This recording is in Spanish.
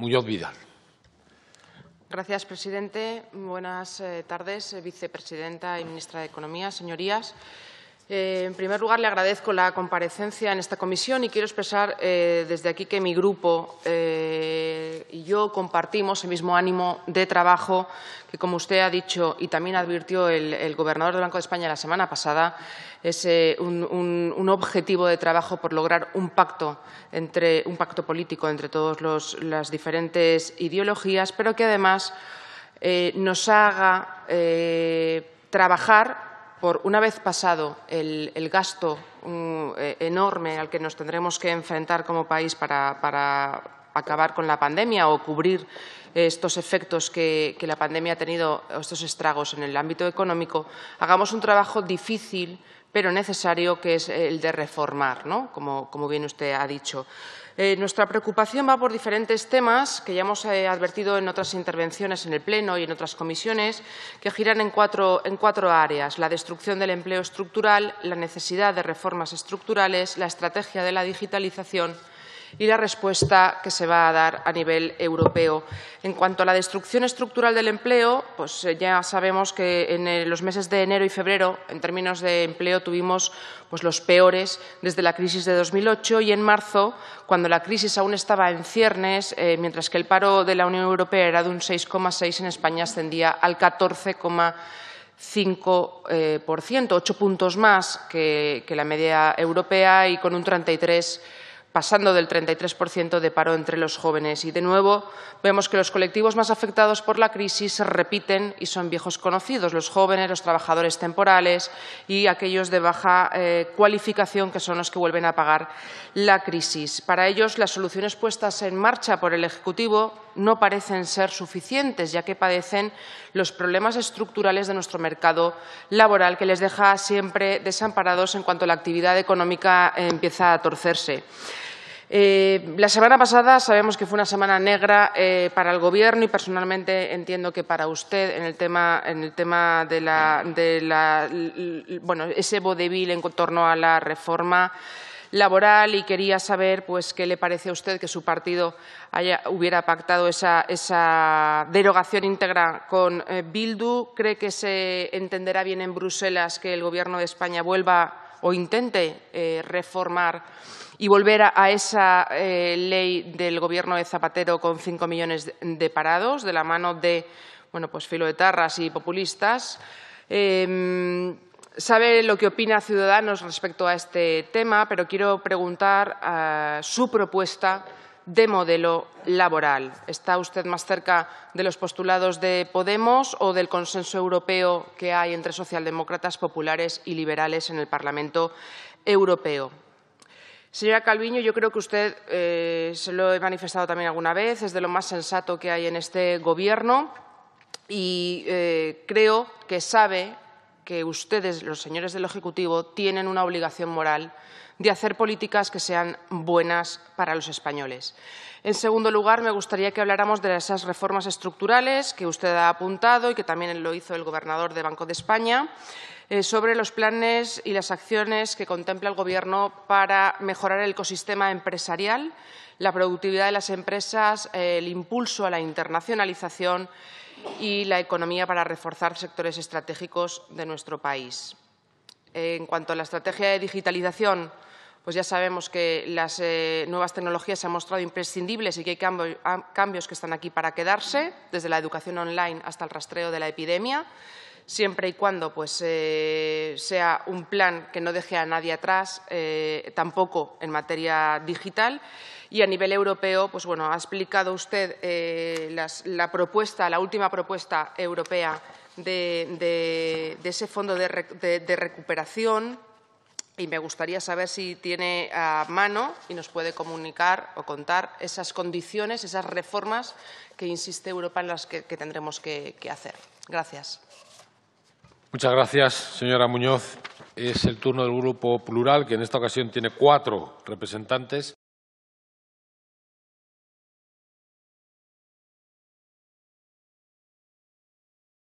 Muñoz Gracias, presidente. Buenas eh, tardes, eh, vicepresidenta y ministra de Economía, señorías. Eh, en primer lugar, le agradezco la comparecencia en esta comisión y quiero expresar eh, desde aquí que mi grupo eh, y yo compartimos el mismo ánimo de trabajo que, como usted ha dicho y también advirtió el, gobernador del Banco de España la semana pasada, es un, un, objetivo de trabajo por lograr un pacto, entre, un pacto político entre todas las diferentes ideologías, pero que además nos haga trabajar por una vez pasado el, el gasto mm, eh, enorme al que nos tendremos que enfrentar como país para, para acabar con la pandemia o cubrir eh, estos efectos que, la pandemia ha tenido, estos estragos en el ámbito económico, hagamos un trabajo difícil pero necesario, que es el de reformar, ¿no? como, bien usted ha dicho. Eh, nuestra preocupación va por diferentes temas que ya hemos eh, advertido en otras intervenciones en el Pleno y en otras comisiones, que giran en cuatro, en cuatro áreas. La destrucción del empleo estructural, la necesidad de reformas estructurales, la estrategia de la digitalización y la respuesta que se va a dar a nivel europeo. En cuanto a la destrucción estructural del empleo, pues eh, ya sabemos que en eh, los meses de enero y febrero, en términos de empleo, tuvimos pues, los peores desde la crisis de 2008 y en marzo, cuando la crisis aún estaba en ciernes, eh, mientras que el paro de la Unión Europea era de un 6,6, en España ascendía al 14,5%, ocho puntos más que la media europea y con un 33% pasando del 33% de paro entre los jóvenes. Y, de nuevo, vemos que los colectivos más afectados por la crisis se repiten y son viejos conocidos, los jóvenes, los trabajadores temporales y aquellos de baja eh, cualificación, que son los que vuelven a pagar la crisis. Para ellos, las soluciones puestas en marcha por el Ejecutivo no parecen ser suficientes, ya que padecen los problemas estructurales de nuestro mercado laboral, que les deja siempre desamparados en cuanto la actividad económica eh, empieza a torcerse. Eh, la semana pasada sabemos que fue una semana negra eh, para el Gobierno y personalmente entiendo que para usted en el tema, de, la, de la, ese vodevil en torno a la reforma laboral y quería saber pues, qué le parece a usted que su partido hubiera pactado esa, derogación íntegra con eh, Bildu. ¿Cree que se entenderá bien en Bruselas que el Gobierno de España vuelva o intente eh, reformar y volver a, esa eh, ley del Gobierno de Zapatero con cinco millones de, parados, de la mano de bueno, pues filoetarras y populistas. Em, sabe lo que opina Ciudadanos respecto a este tema, pero quiero preguntar su propuesta de modelo laboral. ¿Está usted más cerca de los postulados de Podemos o del consenso europeo que hay entre socialdemócratas, populares y liberales en el Parlamento Europeo? Señora Calviño, yo creo que usted, eh, se lo he manifestado también alguna vez, es de lo más sensato que hay en este Gobierno y eh, creo que sabe que ustedes, los señores del Ejecutivo, tienen una obligación moral de hacer políticas que sean buenas para los españoles. En segundo lugar, me gustaría que habláramos de esas reformas estructurales que usted ha apuntado y que también lo hizo el gobernador de Banco de España eh, sobre los planes y las acciones que contempla el Gobierno para mejorar el ecosistema empresarial, la productividad de las empresas, el impulso a la internacionalización y la economía para reforzar sectores estratégicos de nuestro país. En cuanto a la estrategia de digitalización, pues ya sabemos que las eh, nuevas tecnologías se han mostrado imprescindibles y que hay ah, cambios que están aquí para quedarse, desde la educación online hasta el rastreo de la epidemia, siempre y cuando pues, eh, sea un plan que no deje a nadie atrás, eh, tampoco en materia digital. Y a nivel europeo, pues bueno, ha explicado usted la propuesta, la última propuesta europea de, ese fondo de, recuperación y me gustaría saber si tiene a mano y nos puede comunicar o contar esas condiciones, esas reformas que insiste Europa en las que, tendremos que, que, hacer. Gracias. Muchas gracias, señora Muñoz. Es el turno del Grupo Plural, que en esta ocasión tiene cuatro representantes.